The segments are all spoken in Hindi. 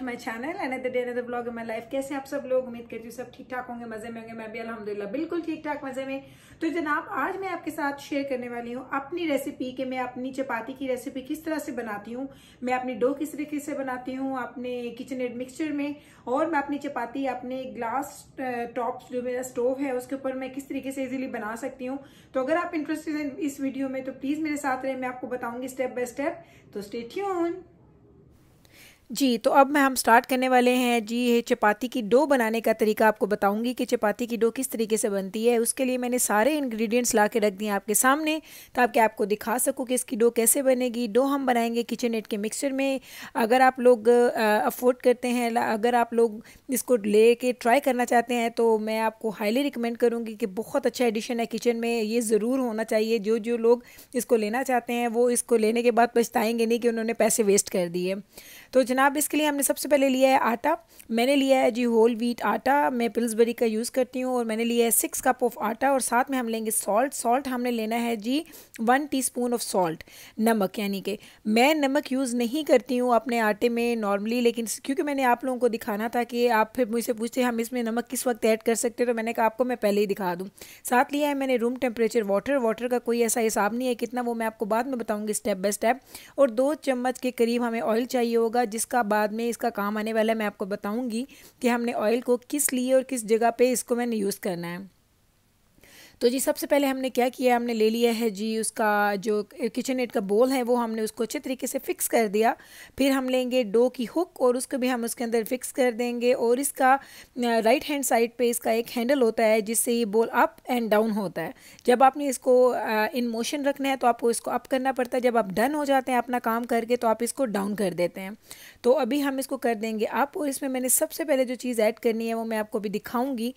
to my channel another day another blog my life कैसे आप सब लोग उम्मीद करती हूँ सब ठीक ठाक होंगे मजे में होंगे मैं भी अलहमदिल्ला बिल्कुल ठीक ठाक मजे में तो जनाब आज मैं आपके साथ शेयर करने वाली हूँ अपनी रेसिपी के मैं अपनी चपाती की रेसिपी किस तरह से बनाती हूँ मैं अपनी डो किस तरीके से बनाती हूँ अपने किचन एड मिक्सचर में और मैं अपनी चपाती अपने ग्लास टॉप जो मेरा स्टोव है उसके ऊपर मैं किस तरीके से इजिली बना सकती हूँ तो अगर आप इंटरेस्टेड हैं इस वीडियो में तो प्लीज़ मेरे साथ रहे मैं आपको बताऊंगी स्टेप बाय स्टेप तो स्टे ट्यून जी तो अब मैं हम स्टार्ट करने वाले हैं जी ये चपाती की डो बनाने का तरीका आपको बताऊंगी कि चपाती की डो किस तरीके से बनती है उसके लिए मैंने सारे इंग्रेडिएंट्स ला के रख दिए आपके सामने ताकि आपको दिखा सकूँ कि इसकी डो कैसे बनेगी डो हम बनाएंगे किचन एट के मिक्सचर में अगर आप लोग अफोर्ड करते हैं अगर आप लोग इसको ले के ट्राई करना चाहते हैं तो मैं आपको हाईली रिकमेंड करूँगी कि बहुत अच्छा एडिशन है किचन में ये ज़रूर होना चाहिए जो जो लोग इसको लेना चाहते हैं वो इसको लेने के बाद पछताएँगे नहीं कि उन्होंने पैसे वेस्ट कर दिए तो जना जनाब इसके लिए हमने सबसे पहले लिया है आटा मैंने लिया है जी होल व्हीट आटा मैं पिल्सबरी का यूज़ करती हूँ और मैंने लिया है सिक्स कप ऑफ आटा और साथ में हम लेंगे सॉल्ट सॉल्ट हमने लेना है जी वन टीस्पून ऑफ सॉल्ट नमक यानी कि मैं नमक यूज़ नहीं करती हूँ अपने आटे में नॉर्मली लेकिन क्योंकि मैंने आप लोगों को दिखाना था कि आप फिर मुझसे पूछते हम इसमें नमक किस वक्त ऐड कर सकते तो मैंने कहा आपको मैं पहले ही दिखा दूँ साथ लिया है मैंने रूम टेम्परेचर वाटर वाटर का कोई ऐसा हिसाब नहीं है कितना वो मैं आपको बाद में बताऊँगी स्टेप बाय स्टेप और दो चम्मच के करीब हमें ऑयल चाहिए होगा जिस इसका बाद में इसका काम आने वाला है मैं आपको बताऊँगी कि हमने ऑयल को किस लिए और किस जगह पर इसको मैंने यूज़ करना है तो जी सबसे पहले हमने क्या किया हमने ले लिया है जी उसका जो किचन एड का बोल है वो हमने उसको अच्छे तरीके से फ़िक्स कर दिया फिर हम लेंगे डो की हुक और उसको भी हम उसके अंदर फ़िक्स कर देंगे और इसका राइट हैंड साइड पे इसका एक हैंडल होता है जिससे ये बोल अप एंड डाउन होता है जब आपने इसको इन मोशन रखना है तो आपको इसको अप करना पड़ता है जब आप डन हो जाते हैं अपना काम करके तो आप इसको डाउन कर देते हैं तो अभी हम इसको कर देंगे अप और इसमें मैंने सबसे पहले जो चीज़ ऐड करनी है वो मैं आपको भी दिखाऊंगी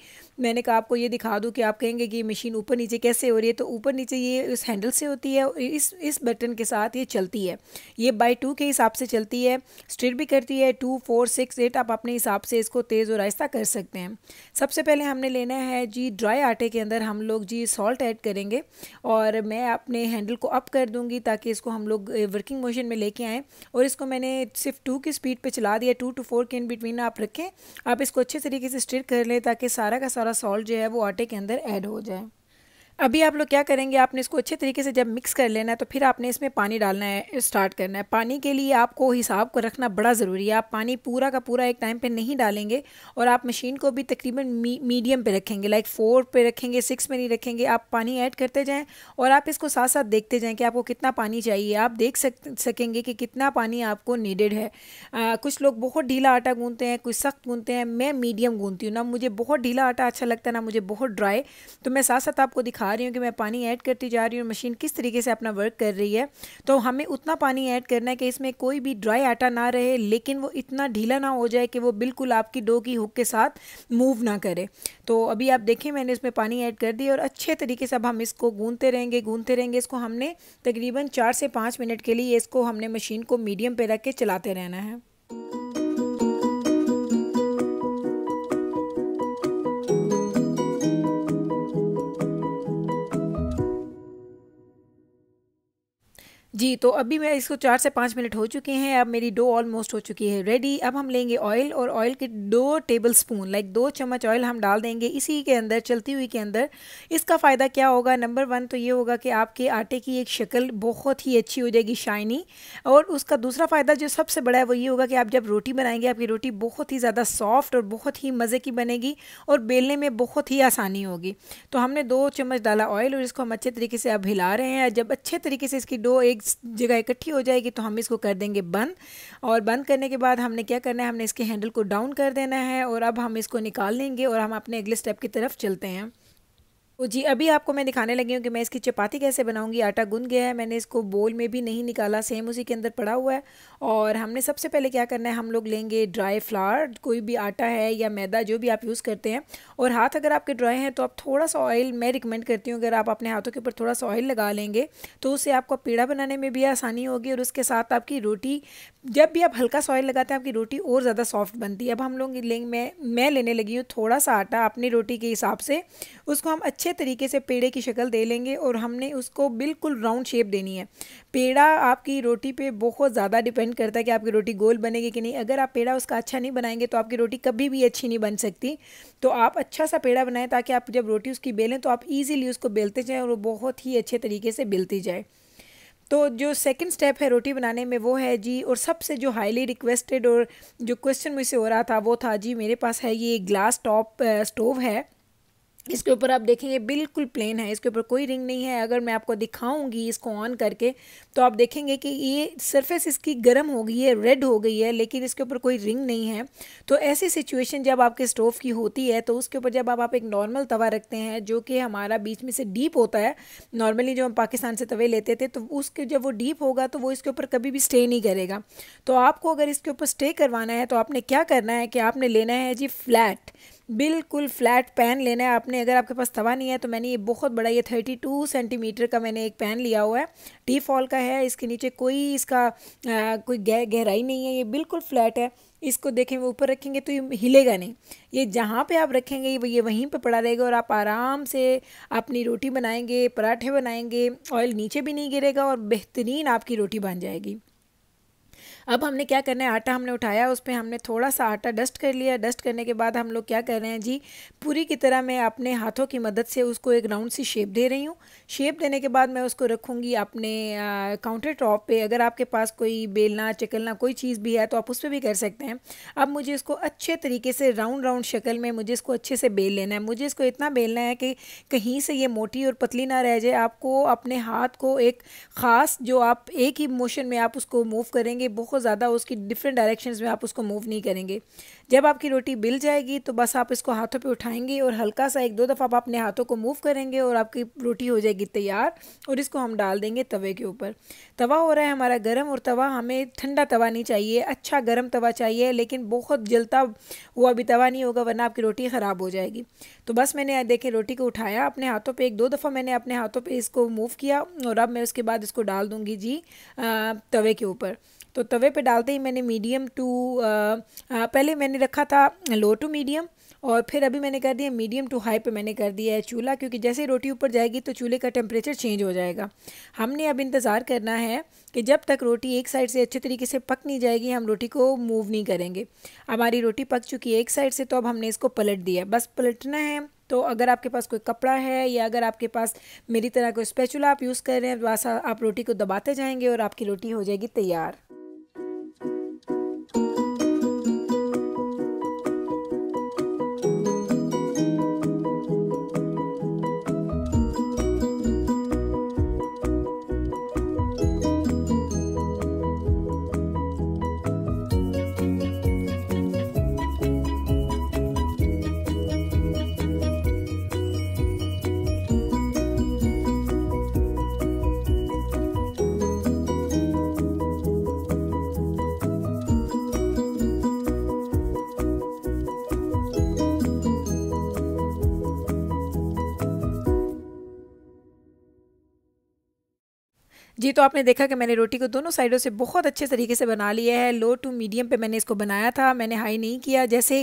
मैंने कहा आपको ये दिखा दूँ कि आप कहेंगे कि मशीन मशीन ऊपर नीचे कैसे हो रही है तो ऊपर नीचे ये इस हैंडल से होती है इस इस बटन के साथ ये चलती है ये बाई टू के हिसाब से चलती है स्ट्रेट भी करती है टू फोर सिक्स एट आप अपने हिसाब से इसको तेज़ और आहिस्ता कर सकते हैं सबसे पहले हमने लेना है जी ड्राई आटे के अंदर हम लोग जी सॉल्ट ऐड करेंगे और मैं अपने हैंडल को अप कर दूँगी ताकि इसको हम लोग वर्किंग मोशन में लेके आएँ और इसको मैंने सिर्फ टू की स्पीड पर चला दिया टू टू फोर के इन बिटवीन आप रखें आप इसको अच्छे तरीके से स्ट्रेट कर लें ताकि सारा का सारा सॉल्ट जो है वो आटे के अंदर ऐड हो जाए अभी आप लोग क्या करेंगे आपने इसको अच्छे तरीके से जब मिक्स कर लेना है तो फिर आपने इसमें पानी डालना है स्टार्ट करना है पानी के लिए आपको हिसाब को रखना बड़ा ज़रूरी है आप पानी पूरा का पूरा एक टाइम पे नहीं डालेंगे और आप मशीन को भी तकरीबन मी, मीडियम पे रखेंगे लाइक फोर पे रखेंगे सिक्स पे नहीं रखेंगे आप पानी ऐड करते जाएँ और आप इसको साथ साथ देखते जाएँ कि आपको कितना पानी चाहिए आप देख सक सकेंगे कि कितना पानी आपको नीडेड है आ, कुछ लोग बहुत ढीला आटा गूँधते हैं कुछ सख्त गूँधते हैं मैं मीडियम गूँधती हूँ ना मुझे बहुत ढीला आटा अच्छा लगता है ना मुझे बहुत ड्राई तो मैं साथ साथ आपको दिखा दिखा रही हूँ कि मैं पानी ऐड करती जा रही हूँ मशीन किस तरीके से अपना वर्क कर रही है तो हमें उतना पानी ऐड करना है कि इसमें कोई भी ड्राई आटा ना रहे लेकिन वो इतना ढीला ना हो जाए कि वो बिल्कुल आपकी डो की हुक के साथ मूव ना करे तो अभी आप देखें मैंने इसमें पानी ऐड कर दिया और अच्छे तरीके से अब हम इसको गूंदते रहेंगे गूंदते रहेंगे इसको हमने तकरीबन चार से पाँच मिनट के लिए इसको हमने मशीन को मीडियम पर रख के चलाते रहना है जी तो अभी मैं इसको चार से पाँच मिनट हो चुके हैं अब मेरी डो ऑलमोस्ट हो चुकी है रेडी अब हम लेंगे ऑयल और ऑयल के दो टेबल स्पून लाइक दो चम्मच ऑयल हम डाल देंगे इसी के अंदर चलती हुई के अंदर इसका फ़ायदा क्या होगा नंबर वन तो ये होगा कि आपके आटे की एक शक्ल बहुत ही अच्छी हो जाएगी शाइनी और उसका दूसरा फ़ायदा जो सबसे बड़ा है वो ये होगा कि आप जब रोटी बनाएंगे आपकी रोटी बहुत ही ज़्यादा सॉफ्ट और बहुत ही मज़े की बनेगी और बेलने में बहुत ही आसानी होगी तो हमने दो चम्मच डाला ऑयल और इसको हम अच्छे तरीके से अब हिला रहे हैं जब अच्छे तरीके से इसकी डो एक जगह इकट्ठी हो जाएगी तो हम इसको कर देंगे बंद और बंद करने के बाद हमने क्या करना है हमने इसके हैंडल को डाउन कर देना है और अब हम इसको निकाल लेंगे और हम अपने अगले स्टेप की तरफ चलते हैं तो जी अभी आपको मैं दिखाने लगी हूँ कि मैं इसकी चपाती कैसे बनाऊँगी आटा गूंद गया है मैंने इसको बोल में भी नहीं निकाला सेम उसी के अंदर पड़ा हुआ है और हमने सबसे पहले क्या करना है हम लोग लेंगे ड्राई फ्लावर कोई भी आटा है या मैदा जो भी आप यूज़ करते हैं और हाथ अगर आपके ड्राई हैं तो आप थोड़ा सा ऑयल मैं रिकमेंड करती हूँ अगर आप अपने हाथों के ऊपर थोड़ा सा ऑयल लगा लेंगे तो उससे आपको पेड़ा बनाने में भी आसानी होगी और उसके साथ आपकी रोटी जब भी आप हल्का सा ऑयल लगाते हैं आपकी रोटी और ज़्यादा सॉफ्ट बनती है अब हम लोग लेंगे मैं मैं लेने लगी हूँ थोड़ा सा आटा अपनी रोटी के हिसाब से उसको हम अच्छे अच्छे तरीके से पेड़े की शक्ल दे लेंगे और हमने उसको बिल्कुल राउंड शेप देनी है पेड़ा आपकी रोटी पे बहुत ज़्यादा डिपेंड करता है कि आपकी रोटी गोल बनेगी कि नहीं अगर आप पेड़ा उसका अच्छा नहीं बनाएंगे तो आपकी रोटी कभी भी अच्छी नहीं बन सकती तो आप अच्छा सा पेड़ा बनाएं ताकि आप जब रोटी उसकी बेलें तो आप ईजिली उसको बेलते जाएँ और वो बहुत ही अच्छे तरीके से बेलती जाए तो जो सेकंड स्टेप है रोटी बनाने में वो है जी और सबसे जो हाईली रिक्वेस्टेड और जो क्वेश्चन मुझसे हो रहा था वो था जी मेरे पास है ये ग्लास टॉप स्टोव है इसके ऊपर आप देखेंगे बिल्कुल प्लेन है इसके ऊपर कोई रिंग नहीं है अगर मैं आपको दिखाऊंगी इसको ऑन करके तो आप देखेंगे कि ये सरफेस इसकी गर्म हो गई है रेड हो गई है लेकिन इसके ऊपर कोई रिंग नहीं है तो ऐसी सिचुएशन जब आपके स्टोव की होती है तो उसके ऊपर जब आप, आप एक नॉर्मल तवा रखते हैं जो कि हमारा बीच में से डीप होता है नॉर्मली जो हम पाकिस्तान से तवे लेते थे तो उसके जब वो डीप होगा तो वो इसके ऊपर कभी भी स्टे नहीं करेगा तो आपको अगर इसके ऊपर स्टे करवाना है तो आपने क्या करना है कि आपने लेना है जी फ्लैट बिल्कुल फ्लैट पैन लेना है आपने अगर आपके पास तवा नहीं है तो मैंने ये बहुत बड़ा ये थर्टी टू सेंटीमीटर का मैंने एक पैन लिया हुआ है टी फॉल का है इसके नीचे कोई इसका आ, कोई गह गहराई नहीं है ये बिल्कुल फ्लैट है इसको देखें वो ऊपर रखेंगे तो ये हिलेगा नहीं ये जहाँ पे आप रखेंगे ये वहीं पे पड़ा रहेगा और आप आराम से अपनी रोटी बनाएंगे पराठे बनाएंगे ऑयल नीचे भी नहीं गिरेगा और बेहतरीन आपकी रोटी बन जाएगी अब हमने क्या करना है आटा हमने उठाया उस पर हमने थोड़ा सा आटा डस्ट कर लिया डस्ट करने के बाद हम लोग क्या कर रहे हैं जी पूरी की तरह मैं अपने हाथों की मदद से उसको एक राउंड सी शेप दे रही हूँ शेप देने के बाद मैं उसको रखूँगी अपने काउंटर टॉप पर अगर आपके पास कोई बेलना चकलना कोई चीज़ भी है तो आप उस पर भी कर सकते हैं अब मुझे इसको अच्छे तरीके से राउंड राउंड शक्ल में मुझे इसको अच्छे से बेल लेना है मुझे इसको इतना बेलना है कि कहीं से ये मोटी और पतली ना रह जाए आपको अपने हाथ को एक ख़ास जो आप एक ही मोशन में आप उसको मूव करेंगे बहुत आपको ज़्यादा उसकी डिफरेंट डायरेक्शंस में आप उसको मूव नहीं करेंगे जब आपकी रोटी बिल जाएगी तो बस आप इसको हाथों पे उठाएंगे और हल्का सा एक दो दफ़ा आप अपने हाथों को मूव करेंगे और आपकी रोटी हो जाएगी तैयार और इसको हम डाल देंगे तवे के ऊपर तवा हो रहा है हमारा गर्म और तवा हमें ठंडा तवा नहीं चाहिए अच्छा गर्म तवा चाहिए लेकिन बहुत जलता हुआ भी तवा नहीं होगा वरना आपकी रोटी ख़राब हो जाएगी तो बस मैंने देखे रोटी को उठाया अपने हाथों पर एक दो दफ़ा मैंने अपने हाथों पर इसको मूव किया और अब मैं उसके बाद इसको डाल दूँगी जी तवे के ऊपर तो तवे पे डालते ही मैंने मीडियम टू पहले मैंने रखा था लो टू मीडियम और फिर अभी मैंने कर दिया मीडियम टू हाई पे मैंने कर दिया है चूल्हा क्योंकि जैसे रोटी ऊपर जाएगी तो चूल्हे का टेम्परेचर चेंज हो जाएगा हमने अब इंतज़ार करना है कि जब तक रोटी एक साइड से अच्छे तरीके से पक नहीं जाएगी हम रोटी को मूव नहीं करेंगे हमारी रोटी पक चुकी है एक साइड से तो अब हमने इसको पलट दिया बस पलटना है तो अगर आपके पास कोई कपड़ा है या अगर आपके पास मेरी तरह कोई स्पेचुला आप यूज़ कर रहे हैं तो आप रोटी को दबाते जाएंगे और आपकी रोटी हो जाएगी तैयार जी तो आपने देखा कि मैंने रोटी को दोनों साइडों से बहुत अच्छे तरीके से बना लिया है लो टू मीडियम पे मैंने इसको बनाया था मैंने हाई नहीं किया जैसे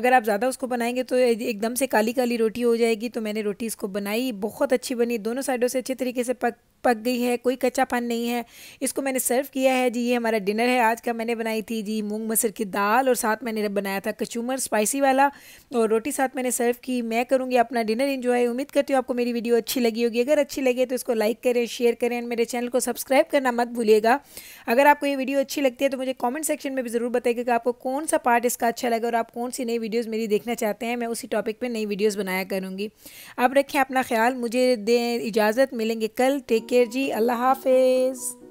अगर आप ज़्यादा उसको बनाएंगे तो एकदम से काली काली रोटी हो जाएगी तो मैंने रोटी इसको बनाई बहुत अच्छी बनी दोनों साइडों से अच्छे तरीके से पक पक गई है कोई कच्चापन नहीं है इसको मैंने सर्व किया है जी ये हमारा डिनर है आज का मैंने बनाई थी जी मूंग मसर की दाल और साथ मैंने बनाया था कचूमर स्पाइसी वाला और रोटी साथ मैंने सर्व की मैं करूँगी अपना डिनर इन्जॉय उम्मीद करती हूँ आपको मेरी वीडियो अच्छी लगी होगी अगर अच्छी लगे तो इसको लाइक करें शेयर करें और मेरे चैनल को सब्सक्राइब करना मत भूलिएगा अगर आपको ये वीडियो अच्छी लगती है तो मुझे कॉमेंट सेक्शन में भी ज़रूर बताएगा कि आपको कौन सा पार्ट इसका अच्छा लगा और आप कौन सी नई वीडियोज़ मेरी देखना चाहते हैं मैं उसी टॉपिक पर नई वीडियोज़ बनाया करूँगी आप रखें अपना ख्याल मुझे दें इजाज़त मिलेंगे कल टेक टेक केयर जी अल्लाह हाफिज़